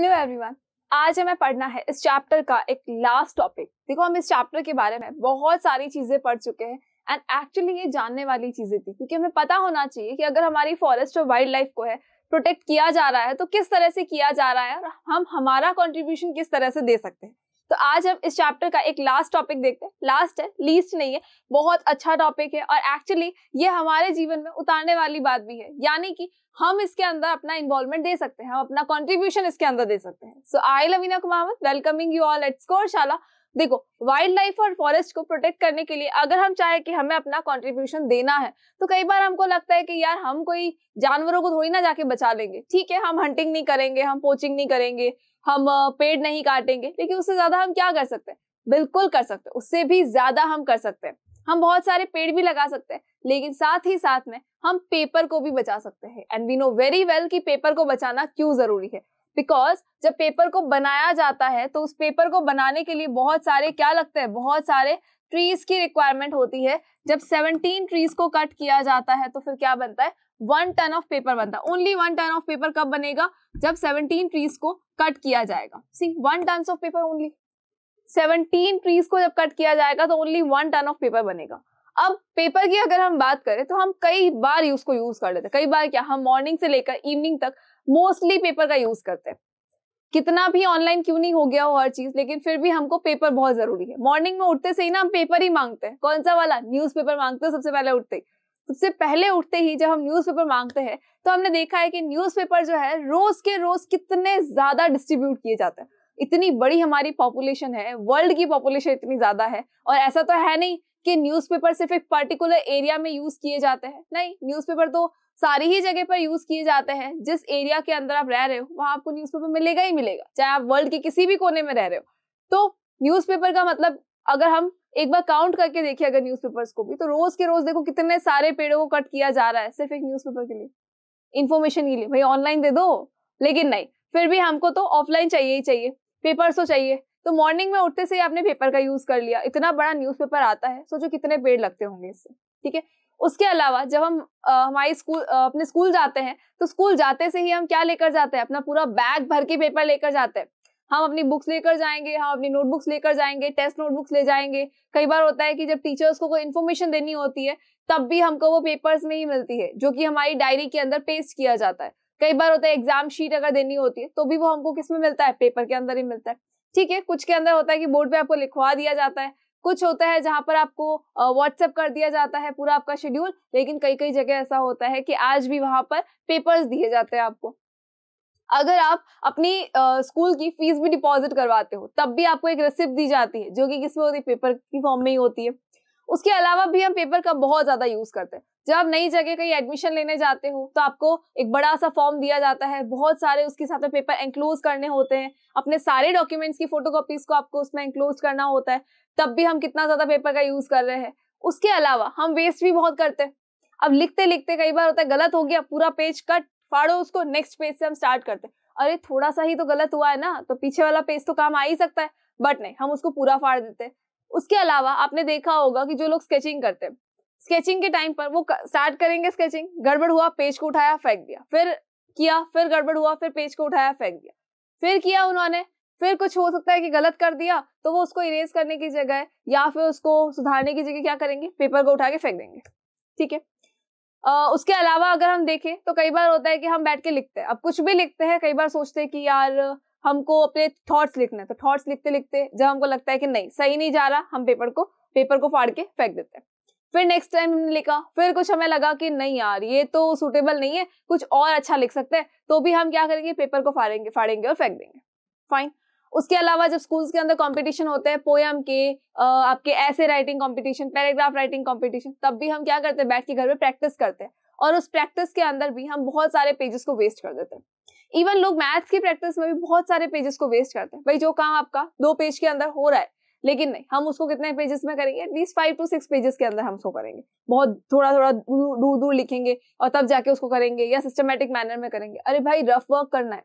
Hello everyone आज हमें पढ़ना है इस चैप्टर का एक लास्ट टॉपिक देखो हम इस चैप्टर के बारे में बहुत सारी चीजें पढ़ चुके हैं एंड एक्चुअली ये जानने वाली चीजें थी क्योंकि हमें पता होना चाहिए कि अगर हमारी फॉरेस्ट और वाइल्ड लाइफ को है प्रोटेक्ट किया जा रहा है तो किस तरह से किया जा रहा है और हम हमारा कॉन्ट्रीब्यूशन किस तरह से दे सकते हैं तो आज हम इस चैप्टर का एक लास्ट टॉपिक देखते हैं लास्ट है लीस्ट नहीं है बहुत अच्छा टॉपिक है और एक्चुअली ये हमारे जीवन में उतारने वाली बात भी है यानी कि हम इसके अंदर अपना इन्वॉल्वमेंट दे सकते हैं हम अपना कॉन्ट्रीब्यूशन इसके अंदर दे सकते हैं so I Lavina Kumawat welcoming you all at Scoreshala देखो वाइल्ड लाइफ और फॉरेस्ट को प्रोटेक्ट करने के लिए अगर हम चाहे कि हमें अपना कंट्रीब्यूशन देना है तो कई बार हमको लगता है कि यार हम कोई जानवरों को थोड़ी ना जाके बचा लेंगे ठीक है हम हंटिंग नहीं करेंगे हम पोचिंग नहीं करेंगे हम पेड़ नहीं काटेंगे लेकिन उससे ज्यादा हम क्या कर सकते हैं बिल्कुल कर सकते हैं उससे भी ज्यादा हम कर सकते हैं हम बहुत सारे पेड़ भी लगा सकते हैं लेकिन साथ ही साथ में हम पेपर को भी बचा सकते हैं and we know very well कि पेपर को बचाना क्यों जरूरी है बिकॉज जब पेपर को बनाया जाता है तो उस पेपर को बनाने के लिए बहुत सारे क्या लगते हैं बहुत सारे ट्रीज की रिक्वायरमेंट होती है जब 17 ट्रीज को कट किया जाता है तो फिर क्या बनता है वन टन ऑफ पेपर बनता है only one ton of paper कब बनेगा जब सेवनटीन ट्रीज को कट किया जाएगा see one ton of paper only seventeen trees को जब कट किया जाएगा तो only one ton of paper बनेगा अब पेपर की अगर हम बात करें तो हम कई बार उसको यूज कर लेते हैं कई बार क्या हम मॉर्निंग से लेकर इवनिंग तक मोस्टली पेपर का यूज करते हैं कितना भी ऑनलाइन क्यों नहीं हो गया हो हर चीज लेकिन फिर भी हमको पेपर बहुत जरूरी है मॉर्निंग में उठते से ही ना हम पेपर ही मांगते हैं कौन सा वाला न्यूज़पेपर मांगते हैं सबसे पहले उठते ही सबसे पहले उठते ही जब हम न्यूज़पेपर मांगते हैं तो हमने देखा है कि न्यूज़पेपर जो है रोज के रोज कितने ज्यादा डिस्ट्रीब्यूट किए जाते हैं इतनी बड़ी हमारी पॉपुलेशन है वर्ल्ड की पॉपुलेशन इतनी ज्यादा है और ऐसा तो है नहीं कि न्यूज़पेपर सिर्फ एक पर्टिकुलर एरिया में यूज किए जाते हैं नहीं न्यूज़पेपर तो सारी ही जगह पर यूज किए जाते हैं जिस एरिया के अंदर आप रह रहे हो वहां आपको न्यूज़पेपर मिलेगा ही मिलेगा चाहे आप वर्ल्ड के किसी भी कोने में रह रहे हो तो न्यूज़पेपर का मतलब अगर हम एक बार काउंट करके देखिए अगर न्यूज़पेपर्स को भी तो रोज के रोज देखो कितने सारे पेड़ों को कट किया जा रहा है सिर्फ एक न्यूज़पेपर के लिए इन्फॉर्मेशन के लिए भाई ऑनलाइन दे दो लेकिन नहीं फिर भी हमको तो ऑफलाइन चाहिए ही चाहिए पेपर्स तो चाहिए तो मॉर्निंग में उठते से ही आपने पेपर का यूज कर लिया इतना बड़ा न्यूज़पेपर आता है सोचो कितने पेड़ लगते होंगे इससे ठीक है उसके अलावा जब हम हमारी स्कूल अपने स्कूल जाते हैं तो स्कूल जाते से ही हम क्या लेकर जाते हैं अपना पूरा बैग भर के पेपर लेकर जाते हैं हम अपनी बुक्स लेकर जाएंगे हम अपनी नोटबुक्स लेकर जाएंगे टेस्ट नोटबुक्स ले जाएंगे कई बार होता है कि जब टीचर्स को कोई इन्फॉर्मेशन देनी होती है तब भी हमको वो पेपर्स में ही मिलती है जो कि हमारी डायरी के अंदर पेस्ट किया जाता है कई बार होता है एग्जाम शीट अगर देनी होती है तो भी वो हमको किस में मिलता है पेपर के अंदर ही मिलता है ठीक है कुछ के अंदर होता है कि बोर्ड पे आपको लिखवा दिया जाता है कुछ होता है जहां पर आपको व्हाट्सएप कर दिया जाता है पूरा आपका शेड्यूल लेकिन कई कई जगह ऐसा होता है कि आज भी वहां पर पेपर्स दिए जाते हैं आपको अगर आप अपनी स्कूल की फीस भी डिपॉजिट करवाते हो तब भी आपको एक रिसिप्ट दी जाती है जो कि किसमें होती है पेपर की फॉर्म में ही होती है उसके अलावा भी हम पेपर का बहुत ज्यादा यूज करते हैं जब आप नई जगह कहीं एडमिशन लेने जाते हो तो आपको एक बड़ा सा फॉर्म दिया जाता है बहुत सारे उसके साथ में पेपर एंक्लोज करने होते हैं अपने सारे डॉक्यूमेंट्स की कॉपीज को आपको उसमें एंक्लोज करना होता है तब भी हम कितना ज्यादा पेपर का यूज कर रहे हैं उसके अलावा हम वेस्ट भी बहुत करते हैं अब लिखते लिखते कई बार होता है गलत हो गया पूरा पेज कट फाड़ो उसको नेक्स्ट पेज से हम स्टार्ट करते हैं अरे थोड़ा सा ही तो गलत हुआ है ना तो पीछे वाला पेज तो काम आ ही सकता है बट नहीं हम उसको पूरा फाड़ देते हैं उसके अलावा आपने देखा होगा कि जो लोग स्केचिंग करते हैं स्केचिंग के टाइम पर वो स्टार्ट करेंगे स्केचिंग गड़बड़ हुआ पेज को उठाया फेंक दिया फिर किया फिर गड़बड़ हुआ फिर पेज को उठाया फेंक दिया फिर किया उन्होंने फिर कुछ हो सकता है कि गलत कर दिया तो वो उसको इरेज करने की जगह या फिर उसको सुधारने की जगह क्या करेंगे पेपर को उठा के फेंक देंगे ठीक है उसके अलावा अगर हम देखें तो कई बार होता है कि हम बैठ के लिखते हैं अब कुछ भी लिखते हैं कई बार सोचते हैं कि यार हमको अपने थॉट्स लिखना है तो थॉट्स लिखते लिखते जब हमको लगता है कि नहीं सही नहीं जा रहा हम पेपर को पेपर को फाड़ के फेंक देते हैं फिर नेक्स्ट टाइम हमने लिखा फिर कुछ हमें लगा कि नहीं यार ये तो सूटेबल नहीं है कुछ और अच्छा लिख सकते हैं तो भी हम क्या करेंगे पेपर को फाड़ेंगे फाड़ेंगे और फेंक देंगे फाइन उसके अलावा जब स्कूल्स के अंदर कंपटीशन होते हैं पोयम के आपके ऐसे writing competition paragraph writing competition तब भी हम क्या करते हैं बैठ के घर में प्रैक्टिस करते हैं और उस प्रैक्टिस के अंदर भी हम बहुत सारे पेजेस को वेस्ट कर देते हैं इवन लोग मैथ्स की प्रैक्टिस में भी बहुत सारे पेजेस को वेस्ट करते हैं भाई जो काम आपका दो पेज के अंदर हो रहा है लेकिन नहीं हम उसको कितने पेजेस में करेंगे at least five to six pages के अंदर हम उसको करेंगे बहुत थोड़ा थोड़ा दूर दूर लिखेंगे और तब जाके उसको करेंगे या सिस्टमेटिक मैनर में करेंगे अरे भाई रफ वर्क करना है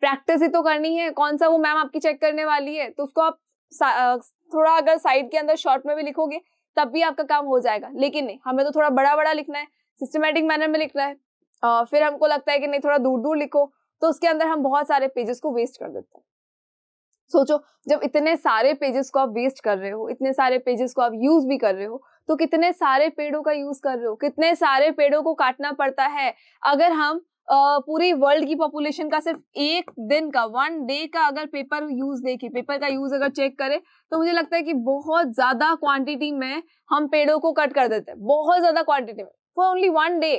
प्रैक्टिस ही तो करनी है कौन सा वो मैम आपकी चेक करने वाली है तो उसको आप थोड़ा अगर साइड के अंदर शॉर्ट में भी लिखोगे तब भी आपका काम हो जाएगा लेकिन नहीं हमें तो थोड़ा बड़ा बड़ा लिखना है सिस्टमेटिक मैनर में लिखना है आ, फिर हमको लगता है कि नहीं थोड़ा दूर दूर लिखो तो उसके अंदर हम बहुत सारे पेजेस को वेस्ट कर देते हैं सोचो जब इतने सारे पेजेस को आप वेस्ट कर रहे हो इतने सारे पेजेस को आप यूज भी कर रहे हो तो कितने सारे पेड़ों का यूज कर रहे हो कितने सारे पेड़ों को काटना पड़ता है अगर हम पूरी वर्ल्ड की पॉपुलेशन का सिर्फ एक दिन का वन डे का अगर पेपर यूज देखिए पेपर का यूज अगर चेक करें तो मुझे लगता है कि बहुत ज्यादा क्वांटिटी में हम पेड़ों को कट कर देते हैं बहुत ज्यादा क्वांटिटी में फॉर ओनली वन डे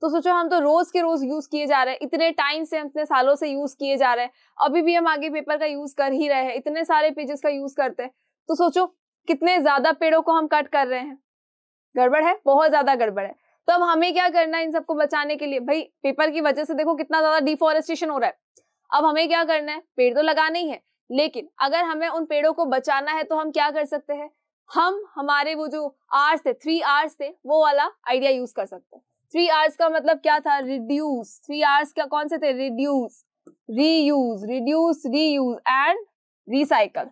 तो सोचो हम तो रोज के रोज यूज किए जा रहे हैं इतने टाइम से इतने सालों से यूज किए जा रहे हैं अभी भी हम आगे पेपर का यूज कर ही रहे हैं इतने सारे पेजेस का यूज करते हैं तो सोचो कितने ज्यादा पेड़ों को हम कट कर रहे हैं गड़बड़ है बहुत ज्यादा गड़बड़ है तो अब हमें क्या करना है इन सबको बचाने के लिए भाई पेपर की वजह से देखो कितना ज्यादा डिफोरेस्टेशन हो रहा है अब हमें क्या करना है पेड़ तो लगाना ही है लेकिन अगर हमें उन पेड़ों को बचाना है तो हम क्या कर सकते हैं हम हमारे वो जो आर्स थे थ्री आर्स थे वो वाला आइडिया यूज कर सकते हैं थ्री आर्स का मतलब क्या था रिड्यूस थ्री आर्स का कौन से थे reduce reuse reduce reuse and recycle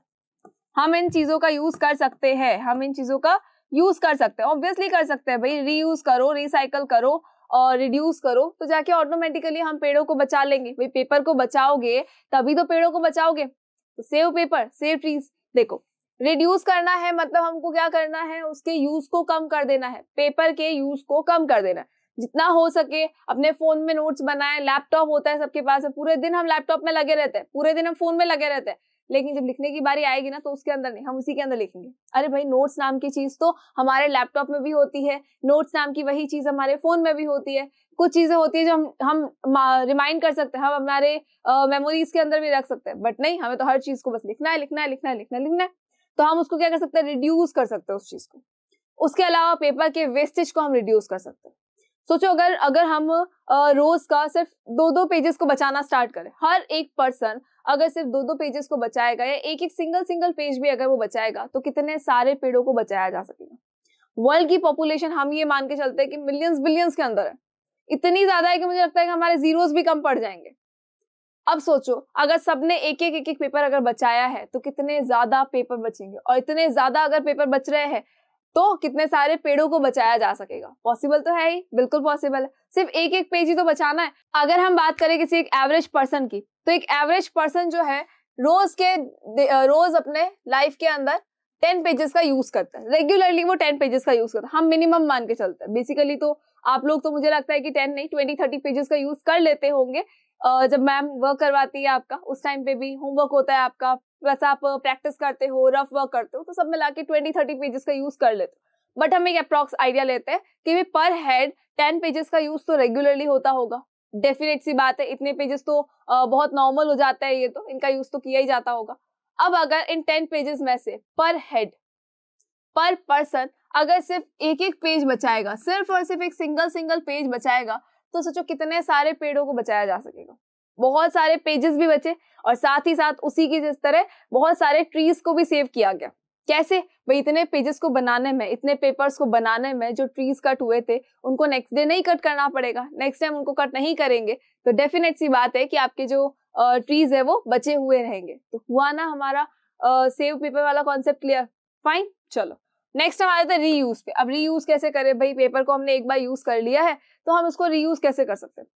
हम इन चीजों का यूज कर सकते हैं हम इन चीजों का यूज कर सकते हैं ऑब्वियसली कर सकते हैं भाई रीयूज करो रिसाइकल करो और रिड्यूस करो तो जाके ऑटोमेटिकली हम पेड़ों को बचा लेंगे भाई पेपर को बचाओगे तभी तो पेड़ों को बचाओगे तो सेव पेपर सेव ट्रीज देखो रिड्यूस करना है मतलब हमको क्या करना है उसके यूज को कम कर देना है पेपर के यूज को कम कर देना है जितना हो सके अपने फोन में नोट्स बनाए लैपटॉप होता है सबके पास है पूरे दिन हम लैपटॉप में लगे रहते हैं पूरे दिन हम फोन में लगे रहते हैं लेकिन जब लिखने की बारी आएगी ना तो उसके अंदर नहीं हम उसी के अंदर लिखेंगे अरे भाई नोट्स नाम की चीज तो हमारे लैपटॉप में भी होती है नोट्स नाम की वही चीज हमारे फोन में भी होती है कुछ चीजें होती है जो हम हम रिमाइंड कर सकते हैं हम हमारे मेमोरीज के अंदर भी रख सकते हैं बट नहीं हमें तो हर चीज को बस लिखना है लिखना है लिखना है लिखना है लिखना है तो हम उसको क्या कर सकते हैं रिड्यूस कर सकते हैं उस चीज को उसके अलावा पेपर के वेस्टेज को हम रिड्यूस कर सकते हैं सोचो अगर अगर हम रोज का सिर्फ दो दो पेजेस को बचाना स्टार्ट करें हर एक पर्सन अगर सिर्फ दो दो पेजेस को बचाएगा या एक एक सिंगल सिंगल पेज भी अगर वो बचाएगा तो कितने सारे पेड़ों को बचाया जा सकेगा वर्ल्ड की पॉपुलेशन हम ये मान के चलते हैं कि मिलियंस बिलियंस के अंदर है इतनी ज्यादा है कि मुझे लगता है कि हमारे जीरोज भी कम पड़ जाएंगे अब सोचो अगर सबने एक एक एक एक पेपर अगर बचाया है तो कितने ज्यादा पेपर बचेंगे और इतने ज्यादा अगर पेपर बच रहे हैं तो कितने सारे पेड़ों को बचाया जा सकेगा पॉसिबल तो है ही बिल्कुल पॉसिबल है सिर्फ एक एक पेज ही तो बचाना है अगर हम बात करें किसी एक एवरेज पर्सन की तो एक एवरेज पर्सन जो है रोज के रोज अपने लाइफ के अंदर टेन पेजेस का यूज करता है रेगुलरली वो टेन पेजेस का यूज करता है हम मिनिमम मान के चलते हैं बेसिकली तो आप लोग तो मुझे लगता है कि टेन नहीं ट्वेंटी थर्टी पेजेस का यूज कर लेते होंगे जब मैम वर्क करवाती है आपका उस टाइम पे भी होमवर्क होता है आपका बस आप प्रैक्टिस करते हो रफ वर्क करते हो तो सब मिला के ट्वेंटी थर्टी पेजेस का यूज कर लेते हो बट हम एक अप्रॉक्स आइडिया लेते हैं कि भाई पर हेड टेन पेजेस का यूज तो रेगुलरली होता होगा डेफिनेट सी बात है इतने पेजेस तो बहुत नॉर्मल हो जाता है ये तो इनका यूज तो किया ही जाता होगा अब अगर इन टेन पेजेस में से पर हेड पर पर्सन अगर सिर्फ एक एक पेज बचाएगा सिर्फ और सिर्फ एक सिंगल सिंगल पेज बचाएगा तो सोचो कितने सारे पेड़ों को बचाया जा सकेगा बहुत सारे पेजेस भी बचे और साथ ही साथ उसी की जिस तरह बहुत सारे ट्रीज को भी सेव किया गया कैसे भाई इतने पेजेस को बनाने में इतने पेपर्स को बनाने में जो ट्रीज कट हुए थे उनको नेक्स्ट डे नहीं कट करना पड़ेगा नेक्स्ट टाइम उनको कट नहीं करेंगे तो डेफिनेट सी बात है कि आपके जो ट्रीज है वो बचे हुए रहेंगे तो हुआ ना हमारा सेव पेपर वाला कॉन्सेप्ट क्लियर फाइन चलो नेक्स्ट हम आ हैं रीयूज पे अब रीयूज कैसे करें भाई पेपर को हमने एक बार यूज कर लिया है तो हम उसको रीयूज कैसे कर सकते हैं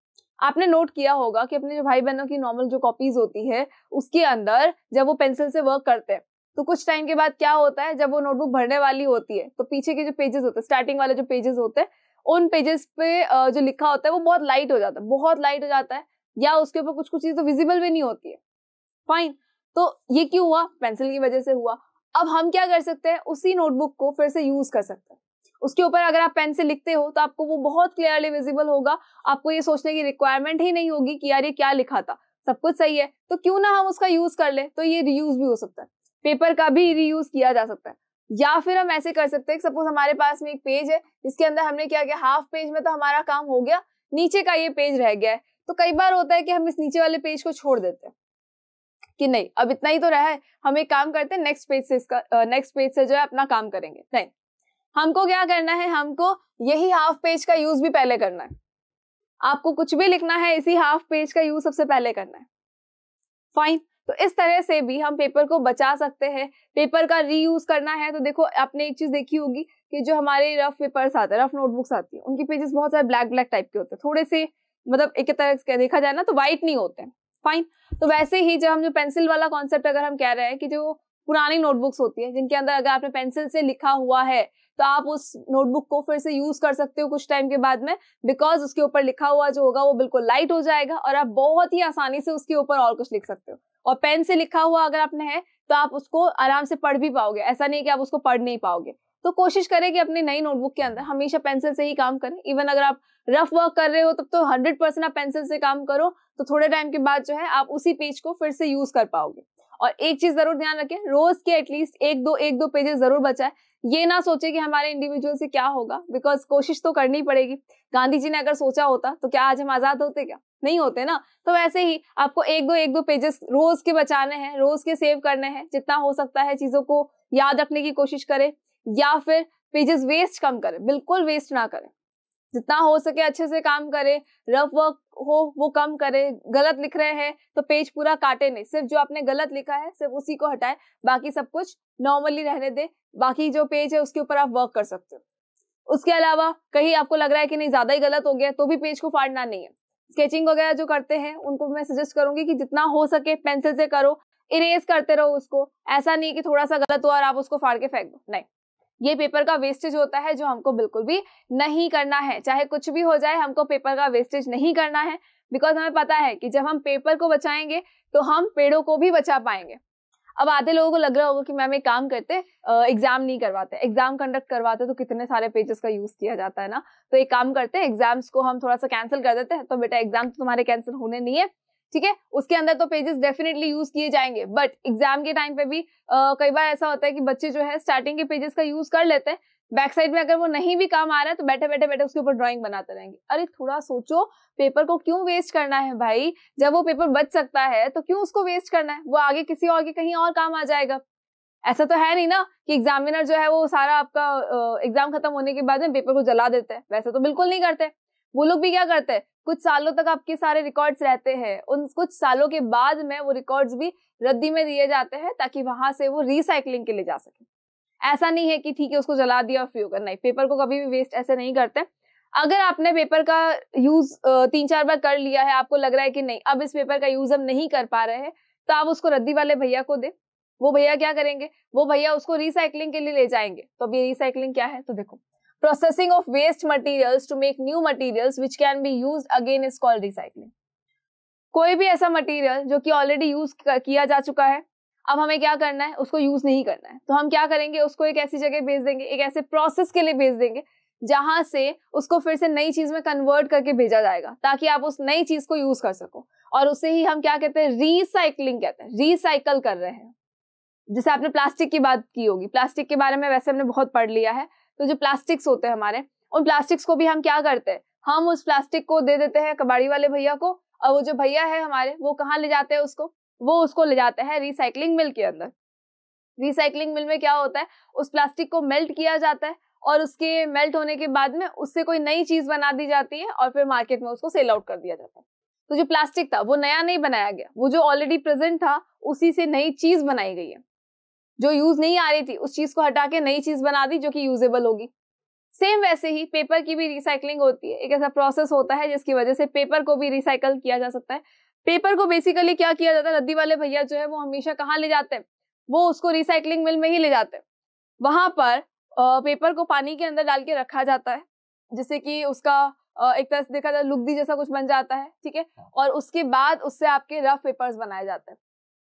आपने नोट किया होगा कि अपने जो भाई बहनों की नॉर्मल जो कॉपीज होती है उसके अंदर जब वो पेंसिल से वर्क करते हैं तो कुछ टाइम के बाद क्या होता है जब वो नोटबुक भरने वाली होती है तो पीछे के जो पेजेस होते हैं स्टार्टिंग वाले जो पेजेस होते हैं उन पेजेस पे जो लिखा होता है वो बहुत लाइट हो जाता है बहुत लाइट हो जाता है या उसके ऊपर कुछ कुछ चीज तो विजिबल भी नहीं होती है फाइन तो ये क्यों हुआ पेंसिल की वजह से हुआ अब हम क्या कर सकते हैं उसी नोटबुक को फिर से यूज कर सकते हैं उसके ऊपर अगर आप पेन से लिखते हो तो आपको वो बहुत क्लियरली विजिबल होगा आपको ये सोचने की रिक्वायरमेंट ही नहीं होगी कि यार ये क्या लिखा था सब कुछ सही है तो क्यों ना हम उसका यूज कर ले तो ये रीयूज भी हो सकता है पेपर का भी रीयूज किया जा सकता है या फिर हम ऐसे कर सकते हैं सपोज हमारे पास में एक पेज है जिसके अंदर हमने क्या किया हाफ पेज में तो हमारा काम हो गया नीचे का ये पेज रह गया है तो कई बार होता है कि हम इस नीचे वाले पेज को छोड़ देते हैं कि नहीं अब इतना ही तो रहा है हम एक काम करते हैं नेक्स्ट पेज से इसका नेक्स्ट पेज से जो है अपना काम करेंगे नहीं हमको क्या करना है हमको यही हाफ पेज का यूज भी पहले करना है आपको कुछ भी लिखना है इसी हाफ पेज का यूज सबसे पहले करना है फाइन तो इस तरह से भी हम पेपर को बचा सकते हैं पेपर का रीयूज करना है तो देखो आपने एक चीज देखी होगी कि जो हमारे रफ पेपर्स आते हैं रफ नोटबुक्स आती है उनके पेजेस बहुत सारे ब्लैक ब्लैक टाइप के होते हैं थोड़े से मतलब एक तरह से देखा जाए ना तो वाइट नहीं होते फाइन तो वैसे ही जब हम जो पेंसिल वाला कॉन्सेप्ट अगर हम कह रहे हैं कि जो पुरानी नोटबुक्स होती है जिनके अंदर अगर आपने पेंसिल से लिखा हुआ है तो आप उस नोटबुक को फिर से यूज कर सकते हो कुछ टाइम के बाद में बिकॉज उसके ऊपर लिखा हुआ जो होगा वो बिल्कुल लाइट हो जाएगा और आप बहुत ही आसानी से उसके ऊपर और कुछ लिख सकते हो और पेन से लिखा हुआ अगर आपने है तो आप उसको आराम से पढ़ भी पाओगे ऐसा नहीं कि आप उसको पढ़ नहीं पाओगे तो कोशिश करें कि अपने नई नोटबुक के अंदर हमेशा पेंसिल से ही काम करें इवन अगर आप रफ वर्क कर रहे हो तब तो हंड्रेड परसेंट आप पेंसिल से काम करो तो थोड़े टाइम के बाद जो है आप उसी पेज को फिर से यूज कर पाओगे और एक चीज जरूर ध्यान रखें रोज के एटलीस्ट एक दो एक दो पेजेस जरूर बचाए ये ना सोचे कि हमारे इंडिविजुअल से क्या होगा बिकॉज कोशिश तो करनी पड़ेगी गांधी जी ने अगर सोचा होता तो क्या आज हम आजाद होते क्या नहीं होते ना तो वैसे ही आपको एक दो एक दो पेजेस रोज के बचाने हैं रोज के सेव करने हैं जितना हो सकता है चीजों को याद रखने की कोशिश करें या फिर पेजेस वेस्ट कम करें बिल्कुल वेस्ट ना करें जितना हो सके अच्छे से काम करे रफ वर्क हो वो कम करे गलत लिख रहे हैं तो पेज पूरा काटे नहीं सिर्फ जो आपने गलत लिखा है सिर्फ उसी को हटाए बाकी सब कुछ नॉर्मली रहने दे बाकी जो पेज है उसके ऊपर आप वर्क कर सकते हो उसके अलावा कहीं आपको लग रहा है कि नहीं ज्यादा ही गलत हो गया तो भी पेज को फाड़ना नहीं है स्केचिंग वगैरह जो करते हैं उनको मैं सजेस्ट करूंगी कि जितना हो सके पेंसिल से करो इरेज करते रहो उसको ऐसा नहीं कि थोड़ा सा गलत हुआ और आप उसको फाड़ के फेंक दो नहीं ये पेपर का वेस्टेज होता है जो हमको बिल्कुल भी नहीं करना है चाहे कुछ भी हो जाए हमको पेपर का वेस्टेज नहीं करना है बिकॉज हमें पता है कि जब हम पेपर को बचाएंगे तो हम पेड़ों को भी बचा पाएंगे अब आधे लोगों को लग रहा होगा कि मैम एक काम करते एग्जाम नहीं करवाते एग्जाम कंडक्ट करवाते तो कितने सारे पेजेस का यूज किया जाता है ना तो एक काम करते हैं एग्जाम्स को हम थोड़ा सा कैंसिल कर देते हैं तो बेटा एग्जाम तो तुम्हारे कैंसिल होने नहीं है ठीक है उसके अंदर तो पेजेस डेफिनेटली यूज किए जाएंगे बट एग्जाम के टाइम पे भी आ, कई बार ऐसा होता है कि बच्चे जो है स्टार्टिंग के पेजेस का यूज कर लेते हैं बैक साइड में अगर वो नहीं भी काम आ रहा है तो बैठे बैठे बैठे उसके ऊपर ड्राइंग बनाते रहेंगे अरे थोड़ा सोचो पेपर को क्यों वेस्ट करना है भाई जब वो पेपर बच सकता है तो क्यों उसको वेस्ट करना है वो आगे किसी और के कहीं और काम आ जाएगा ऐसा तो है नहीं ना कि एग्जामिनर जो है वो सारा आपका एग्जाम खत्म होने के बाद में पेपर को जला देते हैं वैसे तो बिल्कुल नहीं करते वो लोग भी क्या करते हैं कुछ सालों तक आपके सारे रिकॉर्ड्स रहते हैं उन कुछ सालों के बाद में वो रिकॉर्ड्स भी रद्दी में दिए जाते हैं ताकि वहां से वो रिसाइकलिंग के लिए जा सके ऐसा नहीं है कि ठीक है उसको जला दिया और फ्री नहीं पेपर को कभी भी वेस्ट ऐसे नहीं करते अगर आपने पेपर का यूज तीन चार बार कर लिया है आपको लग रहा है कि नहीं अब इस पेपर का यूज हम नहीं कर पा रहे हैं तो आप उसको रद्दी वाले भैया को दे वो भैया क्या करेंगे वो भैया उसको रिसाइकलिंग के लिए ले जाएंगे तो अब ये रिसाइकलिंग क्या है तो देखो processing of waste materials to make new materials which can be used again is called recycling कोई भी ऐसा मटीरियल जो कि ऑलरेडी यूज किया जा चुका है अब हमें क्या करना है उसको यूज नहीं करना है तो हम क्या करेंगे उसको एक ऐसी जगह भेज देंगे एक ऐसे प्रोसेस के लिए भेज देंगे जहां से उसको फिर से नई चीज में कन्वर्ट करके भेजा जाएगा ताकि आप उस नई चीज को यूज कर सको और उसे ही हम क्या कहते हैं रिसाइकलिंग कहते हैं रिसाइकल कर रहे हैं जैसे आपने प्लास्टिक की बात की होगी प्लास्टिक के बारे में वैसे हमने बहुत पढ़ लिया है तो जो प्लास्टिक्स होते हैं हमारे उन प्लास्टिक्स को भी हम क्या करते हैं हम उस प्लास्टिक को दे देते हैं कबाड़ी वाले भैया को और वो जो भैया है हमारे वो कहाँ ले जाते हैं उसको वो उसको ले जाते हैं रिसाइकलिंग मिल के अंदर रिसाइकलिंग मिल में क्या होता है उस प्लास्टिक को मेल्ट किया जाता है और उसके मेल्ट होने के बाद में उससे कोई नई चीज बना दी जाती है और फिर मार्केट में उसको सेल आउट कर दिया जाता है तो जो प्लास्टिक था वो नया नहीं बनाया गया वो जो ऑलरेडी प्रेजेंट था उसी से नई चीज बनाई गई है जो यूज नहीं आ रही थी उस चीज को हटा के नई चीज बना दी जो कि यूजेबल होगी सेम वैसे ही पेपर की भी रिसाइकलिंग होती है एक ऐसा प्रोसेस होता है जिसकी वजह से पेपर को भी रिसाइकल किया जा सकता है पेपर को बेसिकली क्या किया जाता है रद्दी वाले भैया जो है वो हमेशा कहाँ ले जाते हैं वो उसको रिसाइकलिंग मिल में ही ले जाते हैं वहां पर पेपर को पानी के अंदर डाल के रखा जाता है जिससे कि उसका एक तरह से देखा जाए लुगदी जैसा कुछ बन जाता है ठीक है हाँ। और उसके बाद उससे आपके रफ पेपर्स बनाए जाते हैं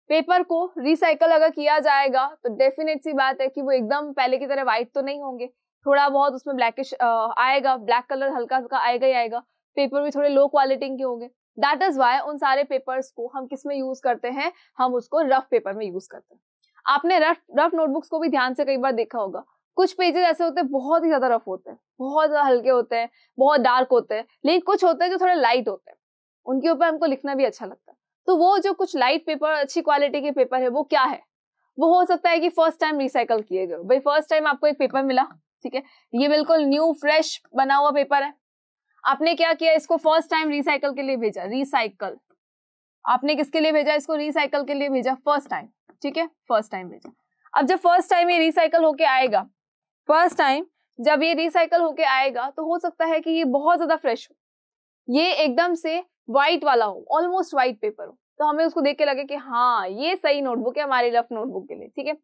पेपर को रिसाइकल अगर किया जाएगा तो डेफिनेट सी बात है कि वो एकदम पहले की तरह व्हाइट तो नहीं होंगे थोड़ा बहुत उसमें ब्लैकिश आएगा ब्लैक कलर हल्का हल्का आएगा ही आएगा पेपर भी थोड़े लो क्वालिटी के होंगे दैट इज वाई उन सारे पेपर्स को हम किस में यूज करते हैं हम उसको रफ पेपर में यूज करते हैं आपने रफ रफ नोटबुक्स को भी ध्यान से कई बार देखा होगा कुछ पेजेस ऐसे होते हैं बहुत ही ज्यादा रफ होते हैं बहुत ज्यादा हल्के होते हैं बहुत डार्क होते हैं लेकिन कुछ होते हैं जो थोड़े लाइट होते हैं उनके ऊपर हमको लिखना भी अच्छा लगता है तो वो जो कुछ लाइट पेपर अच्छी क्वालिटी के पेपर है वो क्या है वो हो सकता है कि फर्स्ट टाइम रिसाइकल किए गए भाई फर्स्ट टाइम आपको एक पेपर मिला ठीक है ये बिल्कुल न्यू फ्रेश बना हुआ पेपर है आपने क्या किया इसको फर्स्ट टाइम रिसाइकल के लिए भेजा रिसाइकल आपने किसके लिए भेजा इसको रिसाइकल के लिए भेजा फर्स्ट टाइम ठीक है फर्स्ट टाइम भेजा अब जब फर्स्ट टाइम ये रिसाइकल होके आएगा फर्स्ट टाइम जब ये रिसाइकल होके आएगा तो हो सकता है कि ये बहुत ज्यादा फ्रेश हो ये एकदम से व्हाइट वाला हो ऑलमोस्ट व्हाइट पेपर हो तो हमें उसको देख के लगे कि हाँ ये सही नोटबुक है हमारे रफ नोटबुक के लिए ठीक है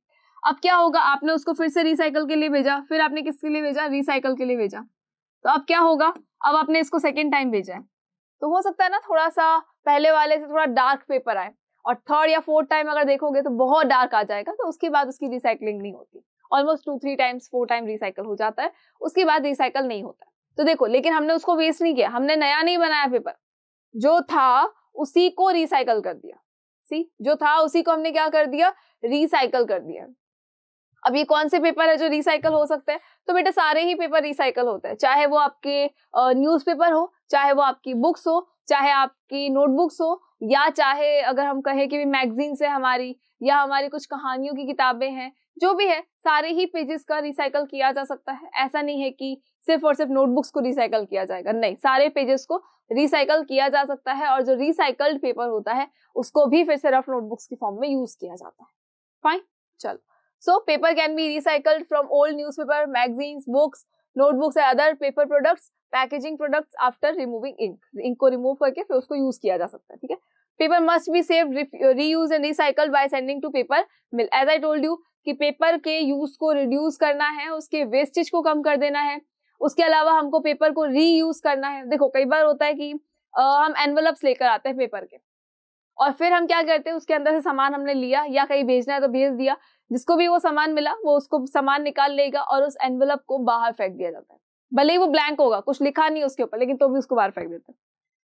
अब क्या होगा आपने उसको फिर से रिसाइकल के लिए भेजा फिर आपने किसके लिए भेजा रिसाइकल के लिए भेजा तो अब क्या होगा अब आपने इसको सेकेंड टाइम भेजा है तो हो सकता है ना थोड़ा सा पहले वाले से थोड़ा डार्क पेपर आए और थर्ड या फोर्थ टाइम अगर देखोगे तो बहुत डार्क आ जाएगा तो उसके बाद उसकी रिसाइकलिंग नहीं होती almost two three times four time recycle हो जाता है उसके बाद रिसाइकल नहीं होता तो देखो लेकिन हमने उसको वेस्ट नहीं किया हमने नया नहीं बनाया पेपर जो था उसी को रिसाइकल कर दिया सी जो था उसी को हमने क्या कर दिया रिसाइकल कर दिया अब ये कौन से पेपर है जो रिसाइकल हो सकते हैं तो बेटा सारे ही पेपर रिसाइकल होते हैं चाहे वो आपके न्यूज़पेपर हो चाहे वो आपकी बुक्स हो चाहे आपकी नोटबुक्स हो या चाहे अगर हम कहें कि मैगजीन से हमारी या हमारी कुछ कहानियों की किताबें हैं जो भी है सारे ही पेजेस का रिसाइकल किया जा सकता है ऐसा नहीं है कि सिर्फ और सिर्फ नोटबुक्स को रिसाइकल किया जाएगा नहीं सारे पेजेस को रिसाइकल किया जा सकता है और जो रिसाइकल्ड पेपर होता है उसको भी फिर से रफ नोटबुक्स की फॉर्म में यूज किया जाता है फाइन चलो so paper can be recycled from old newspaper books notebooks and other paper products packaging products after removing ink ink को रिमूव करके फिर उसको यूज किया जा सकता है ठीक है paper must be save reuse and recycle by sending to paper mill as I told you कि पेपर के यूज को रिड्यूस करना है उसके वेस्टेज को कम कर देना है उसके अलावा हमको पेपर को रीयूज करना है देखो कई बार होता है कि आ, हम एनवलप्स लेकर आते हैं पेपर के और फिर हम क्या करते हैं उसके अंदर से सामान हमने लिया या कहीं भेजना है तो भेज दिया जिसको भी वो सामान मिला वो उसको सामान निकाल लेगा और उस एनवलप को बाहर फेंक दिया जाता है भले ही वो ब्लैंक होगा कुछ लिखा नहीं उसके ऊपर लेकिन तो भी उसको बाहर फेंक देते हैं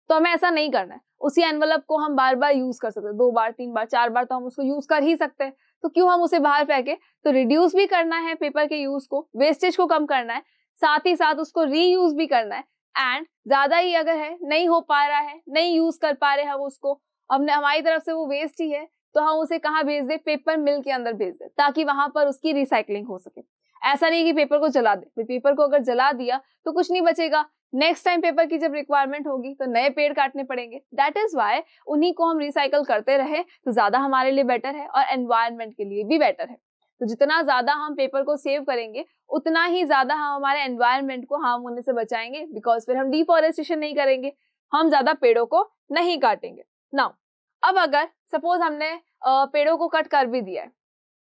तो हमें ऐसा नहीं करना है उसी एनवलप को हम बार बार यूज कर सकते हैं दो बार तीन बार चार बार तो हम उसको यूज कर ही सकते हैं तो क्यों हम उसे बाहर फेंके तो रिड्यूस भी करना है पेपर के यूज को वेस्टेज को कम करना है साथ ही साथ उसको रीयूज भी करना है एंड ज्यादा ही अगर है नहीं हो पा रहा है नहीं यूज कर पा रहे हम उसको हमने हमारी तरफ से वो वेस्ट ही है तो हम उसे कहाँ भेज दें पेपर मिल के अंदर भेज दें ताकि वहां पर उसकी रिसाइकलिंग हो सके ऐसा नहीं कि पेपर को जला दे पेपर को अगर जला दिया तो कुछ नहीं बचेगा नेक्स्ट टाइम पेपर की जब रिक्वायरमेंट होगी तो नए पेड़ काटने पड़ेंगे दैट इज वाई उन्हीं को हम रिसाइकल करते रहे तो ज्यादा हमारे लिए बेटर है और एनवायरमेंट के लिए भी बेटर है तो जितना ज्यादा हम पेपर को सेव करेंगे उतना ही ज़्यादा हम हमारे एनवायरमेंट को हार्म होने से बचाएंगे बिकॉज फिर हम डिफॉरेस्टेशन नहीं करेंगे हम ज़्यादा पेड़ों को नहीं काटेंगे नाउ अब अगर सपोज हमने पेड़ों को कट कर भी दिया है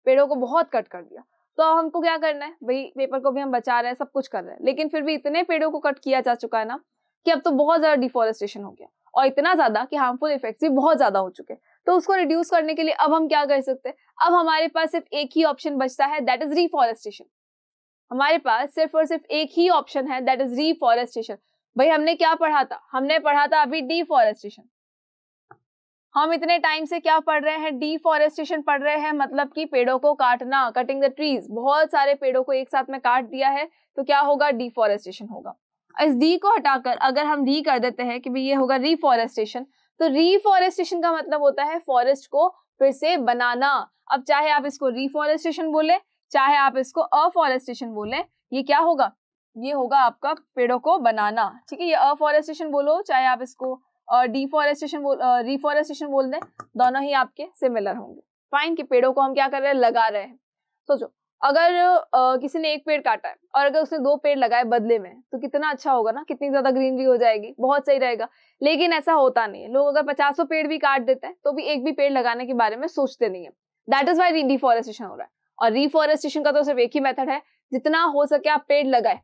पेड़ों को बहुत कट कर दिया तो हमको क्या करना है भाई पेपर को भी हम बचा रहे हैं सब कुछ कर रहे हैं लेकिन फिर भी इतने पेड़ों को कट किया जा चुका है ना कि अब तो बहुत ज़्यादा डिफॉरेस्टेशन हो गया और इतना ज़्यादा कि हार्मफुल इफेक्ट्स भी बहुत ज़्यादा हो चुके हैं तो उसको रिड्यूस करने के लिए अब हम क्या कर सकते हैं अब हमारे पास सिर्फ एक ही ऑप्शन बचता है दैट इज रिफॉरेस्टेशन हमारे पास सिर्फ और सिर्फ एक ही ऑप्शन है दैट इज रिफॉरेस्टेशन भाई हमने क्या पढ़ा था हमने पढ़ा था अभी डिफॉरेस्टेशन हम इतने टाइम से क्या पढ़ रहे हैं डिफॉरेस्टेशन पढ़ रहे हैं मतलब कि पेड़ों को काटना कटिंग द ट्रीज बहुत सारे पेड़ों को एक साथ में काट दिया है तो क्या होगा डिफॉरेस्टेशन होगा इस डी को हटाकर अगर हम डी कर देते हैं कि भाई ये होगा रिफॉरेस्टेशन तो रिफॉरेस्टेशन का मतलब होता है फॉरेस्ट को फिर से बनाना अब चाहे आप इसको रिफॉरेस्टेशन बोले चाहे आप इसको अफॉरेस्टेशन बोलें ये क्या होगा ये होगा आपका पेड़ों को बनाना ठीक है ये अफॉरेस्टेशन बोलो चाहे आप इसको डिफॉरेस्टेशन बोल रिफॉरेस्टेशन बोल दें दोनों ही आपके सिमिलर होंगे फाइन कि पेड़ों को हम क्या कर रहे हैं लगा रहे हैं सोचो अगर किसी ने एक पेड़ काटा है और अगर उसने दो पेड़ लगाए बदले में तो कितना अच्छा होगा ना कितनी ज्यादा ग्रीनरी हो जाएगी बहुत सही रहेगा लेकिन ऐसा होता नहीं है लोग अगर पचासों पेड़ भी काट देते हैं तो भी एक भी पेड़ लगाने के बारे में सोचते नहीं है दैट इज वाई डिफॉरेस्टेशन हो रहा है और रिफोरेस्टेशन का तो सिर्फ एक ही मेथड है जितना हो सके आप पेड़ लगाए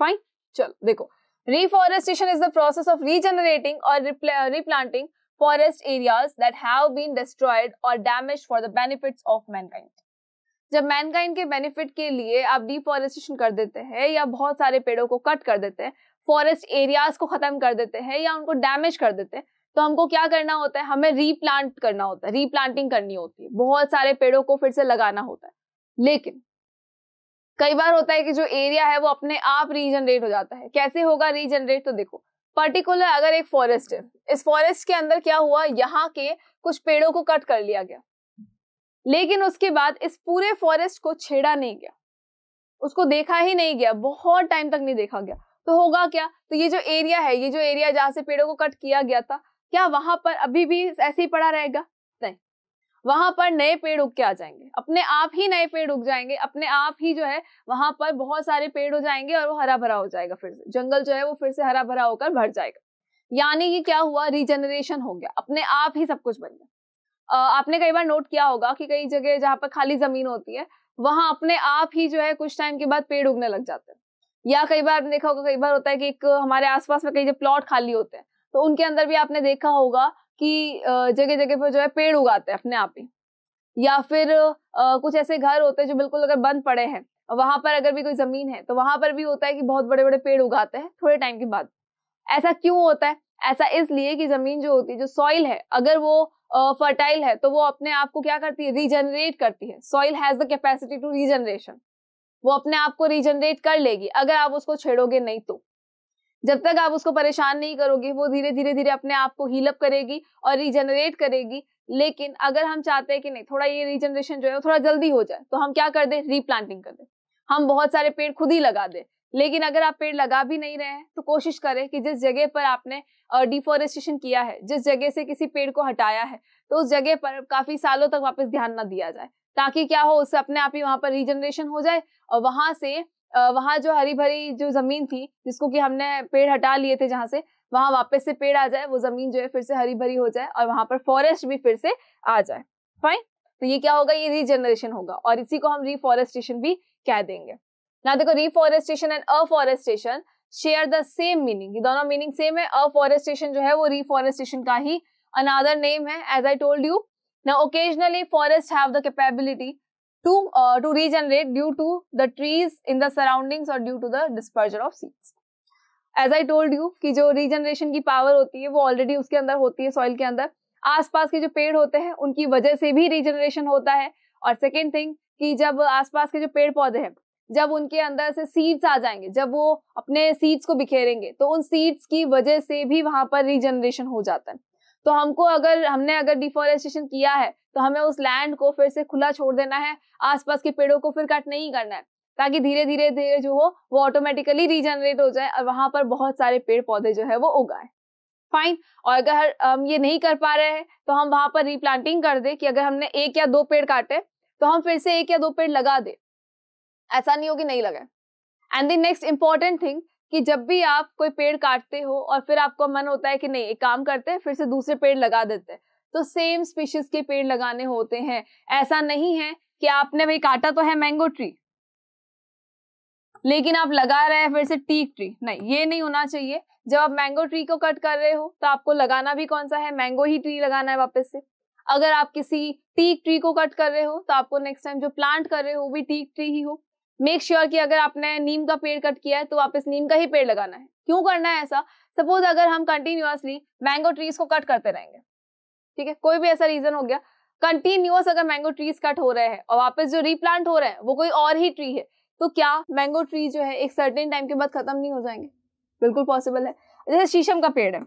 फाइन चलो देखो reforestation is the process of regenerating और replanting forest areas that have been destroyed और damage for the benefit of mankind जब मैनकाइंड के बेनिफिट के लिए आप डिफॉरेस्टेशन कर देते हैं या बहुत सारे पेड़ों को कट कर देते हैं फॉरेस्ट एरियाज को खत्म कर देते हैं या उनको डैमेज कर देते हैं तो हमको क्या करना होता है हमें रीप्लांट करना होता है रीप्लांटिंग करनी होती है बहुत सारे पेड़ों को फिर से लगाना होता है लेकिन कई बार होता है कि जो एरिया है वो अपने आप रीजनरेट हो जाता है कैसे होगा रीजनरेट तो देखो पर्टिकुलर अगर एक फॉरेस्ट है इस फॉरेस्ट के अंदर क्या हुआ यहाँ के कुछ पेड़ों को कट कर लिया गया लेकिन उसके बाद इस पूरे फॉरेस्ट को छेड़ा नहीं गया उसको देखा ही नहीं गया बहुत टाइम तक नहीं देखा गया तो होगा क्या तो ये जो एरिया है ये जो एरिया जहाँ से पेड़ों को कट किया गया था क्या वहां पर अभी भी ऐसे ही पड़ा रहेगा नहीं वहां पर नए पेड़ उग के आ जाएंगे अपने आप ही नए पेड़ उग जाएंगे अपने आप ही जो है वहां पर बहुत सारे पेड़ हो जाएंगे और वो हरा भरा हो जाएगा फिर से जंगल जो है वो फिर से हरा भरा होकर भर जाएगा यानी कि क्या हुआ रिजनरेशन हो गया अपने आप ही सब कुछ बन गया आपने कई बार नोट किया होगा कि कई जगह जहाँ पर खाली जमीन होती है वहां अपने आप ही जो है कुछ टाइम के बाद पेड़ उगने लग जाते हैं या कई बार देखा होगा कई बार होता है कि एक हमारे आसपास में कई जो प्लॉट खाली होते हैं तो उनके अंदर भी आपने देखा होगा कि जगह जगह पर जो है पेड़ उगाते हैं अपने आप ही या फिर कुछ ऐसे घर होते हैं जो बिल्कुल अगर बंद पड़े हैं वहां पर अगर भी कोई जमीन है तो वहां पर भी होता है कि बहुत बड़े बड़े पेड़ उगाते हैं थोड़े टाइम के बाद ऐसा क्यों होता है ऐसा इसलिए कि जमीन जो होती है जो सॉइल है अगर वो फर्टाइल है तो वो अपने आप को क्या करती है रीजनरेट करती है soil has the capacity to regeneration वो अपने आप को रीजनरेट कर लेगी अगर आप उसको छेड़ोगे नहीं तो जब तक आप उसको परेशान नहीं करोगे वो धीरे धीरे धीरे अपने आप को हीलअप करेगी और रीजनरेट करेगी लेकिन अगर हम चाहते हैं कि नहीं थोड़ा ये रीजनरेशन जो है थोड़ा जल्दी हो जाए तो हम क्या कर दें रीप्लांटिंग कर दें हम बहुत सारे पेड़ खुद ही लगा दें लेकिन अगर आप पेड़ लगा भी नहीं रहे हैं तो कोशिश करें कि जिस जगह पर आपने डिफोरेस्टेशन किया है जिस जगह से किसी पेड़ को हटाया है तो उस जगह पर काफी सालों तक वापस ध्यान ना दिया जाए ताकि क्या हो उससे अपने आप ही वहां पर रीजनरेशन हो जाए और वहां से वहाँ जो हरी भरी जो जमीन थी जिसको कि हमने पेड़ हटा लिए थे जहाँ से वहाँ वापस से पेड़ आ जाए वो जमीन जो है फिर से हरी भरी हो जाए और वहाँ पर फॉरेस्ट भी फिर से आ जाए फाइन तो ये क्या होगा ये रीजनरेशन होगा और इसी को हम रिफॉरेस्टेशन भी कह देंगे ना देखो reforestation and afforestation share the same meaning ये दोनों मीनिंग सेम है अफॉरेस्टेशन जो है वो रिफॉरेस्टेशन का ही अनादर नेम है एज आई टोल्ड यू ना occasionally forest have the capability to to regenerate due to to the trees in the surroundings or due to the dispersion of as I told you कि जो regeneration की power होती है वो already उसके अंदर होती है सॉइल के अंदर आसपास के जो पेड़ होते हैं उनकी वजह से भी रीजनरेशन होता है और सेकेंड थिंग कि जब आसपास के जो पेड़ पौधे हैं जब उनके अंदर से सीड्स आ जाएंगे जब वो अपने सीड्स को बिखेरेंगे तो उन सीड्स की वजह से भी वहां पर रीजनरेशन हो जाता है तो हमको अगर हमने अगर डिफोरेस्टेशन किया है तो हमें उस लैंड को फिर से खुला छोड़ देना है आसपास के पेड़ों को फिर कट नहीं करना है ताकि धीरे धीरे धीरे जो हो वो ऑटोमेटिकली रीजनरेट हो जाए और वहां पर बहुत सारे पेड़ पौधे जो है वो उगाए फाइन और अगर हम ये नहीं कर पा रहे हैं तो हम वहां पर रीप्लांटिंग कर दे कि अगर हमने एक या दो पेड़ काटे तो हम फिर से एक या दो पेड़ लगा दे ऐसा नहीं हो कि नहीं लगाए and the next important thing कि जब भी आप कोई पेड़ काटते हो और फिर आपको मन होता है कि नहीं एक काम करते हैं फिर से दूसरे पेड़ लगा देते हैं तो सेम स्पीशीज के पेड़ लगाने होते हैं ऐसा नहीं है कि आपने भाई काटा तो है मैंगो ट्री लेकिन आप लगा रहे हैं फिर से टीक ट्री नहीं ये नहीं होना चाहिए जब आप मैंगो ट्री को कट कर रहे हो तो आपको लगाना भी कौन सा है मैंगो ही ट्री लगाना है वापस से अगर आप किसी टीक ट्री को कट कर रहे हो तो आपको नेक्स्ट टाइम जो प्लांट कर रहे हो वो भी टीक ट्री ही हो मेक श्योर sure कि अगर आपने नीम का पेड़ कट किया है तो वापस नीम का ही पेड़ लगाना है क्यों करना है ऐसा सपोज अगर हम कंटिन्यूसली मैंगो ट्रीज को कट करते रहेंगे ठीक है कोई भी ऐसा रीजन हो गया कंटिन्यूस अगर मैंगो ट्रीज कट हो रहे हैं और वापस जो रीप्लांट हो रहे हैं वो कोई और ही ट्री है तो क्या मैंगो ट्री जो है एक सर्टेन टाइम के बाद खत्म नहीं हो जाएंगे बिल्कुल पॉसिबल है जैसे शीशम का पेड़ है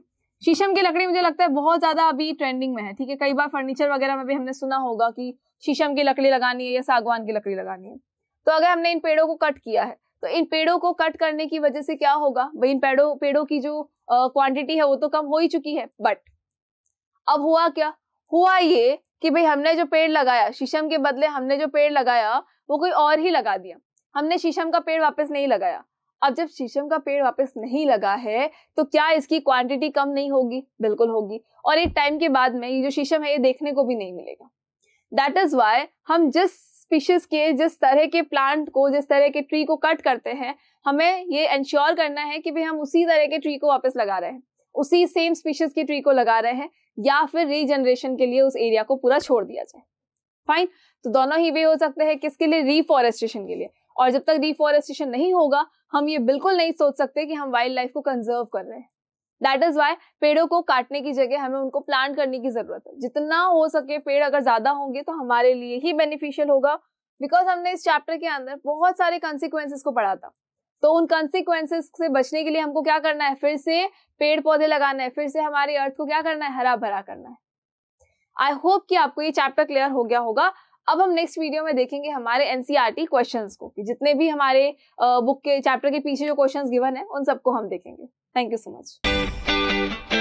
शीशम की लकड़ी मुझे लगता है बहुत ज्यादा अभी ट्रेंडिंग में है ठीक है कई बार फर्नीचर वगैरह में भी हमने सुना होगा कि शीशम की लकड़ी लगानी है या सागवान की लकड़ी लगानी है तो अगर हमने इन पेड़ों को कट किया है तो इन पेड़ों को कट करने की वजह से क्या होगा भाई इन पेड़ों पेड़ों की जो क्वांटिटी है वो तो कम हो ही चुकी है बट अब हुआ क्या हुआ ये कि भाई हमने जो पेड़ लगाया शीशम के बदले हमने जो पेड़ लगाया वो कोई और ही लगा दिया हमने शीशम का पेड़ वापस नहीं लगाया अब जब शीशम का पेड़ वापस नहीं लगा है तो क्या इसकी क्वांटिटी कम नहीं होगी बिल्कुल होगी और एक टाइम के बाद में ये जो शीशम है ये देखने को भी नहीं मिलेगा दैट इज वाई हम जिस स्पीशीज के जिस तरह के प्लांट को जिस तरह के ट्री को कट करते हैं हमें ये इंश्योर करना है कि भाई हम उसी तरह के ट्री को वापस लगा रहे हैं उसी सेम स्पीशीज के ट्री को लगा रहे हैं या फिर रीजनरेशन के लिए उस एरिया को पूरा छोड़ दिया जाए फाइन तो दोनों ही वे हो सकते हैं किसके लिए रिफॉरेस्टेशन के लिए और जब तक रिफॉरेस्टेशन नहीं होगा हम ये बिल्कुल नहीं सोच सकते कि हम वाइल्ड लाइफ को कंजर्व कर रहे हैं दैट इज वाई पेड़ों को काटने की जगह हमें उनको प्लांट करने की जरूरत है जितना हो सके पेड़ अगर ज्यादा होंगे तो हमारे लिए ही बेनिफिशियल होगा बिकॉज हमने इस चैप्टर के अंदर बहुत सारे कॉन्सिक्वेंसेस को पढ़ा था तो उन कॉन्सिक्वेंसेस से बचने के लिए हमको क्या करना है फिर से पेड़ पौधे लगाना है फिर से हमारी अर्थ को क्या करना है हरा भरा करना है आई होप कि आपको ये चैप्टर क्लियर हो गया होगा अब हम नेक्स्ट वीडियो में देखेंगे हमारे एनसीईआरटी क्वेश्चंस e को कि जितने भी हमारे बुक के चैप्टर के पीछे जो क्वेश्चंस गिवन है उन सबको हम देखेंगे Thank you so much.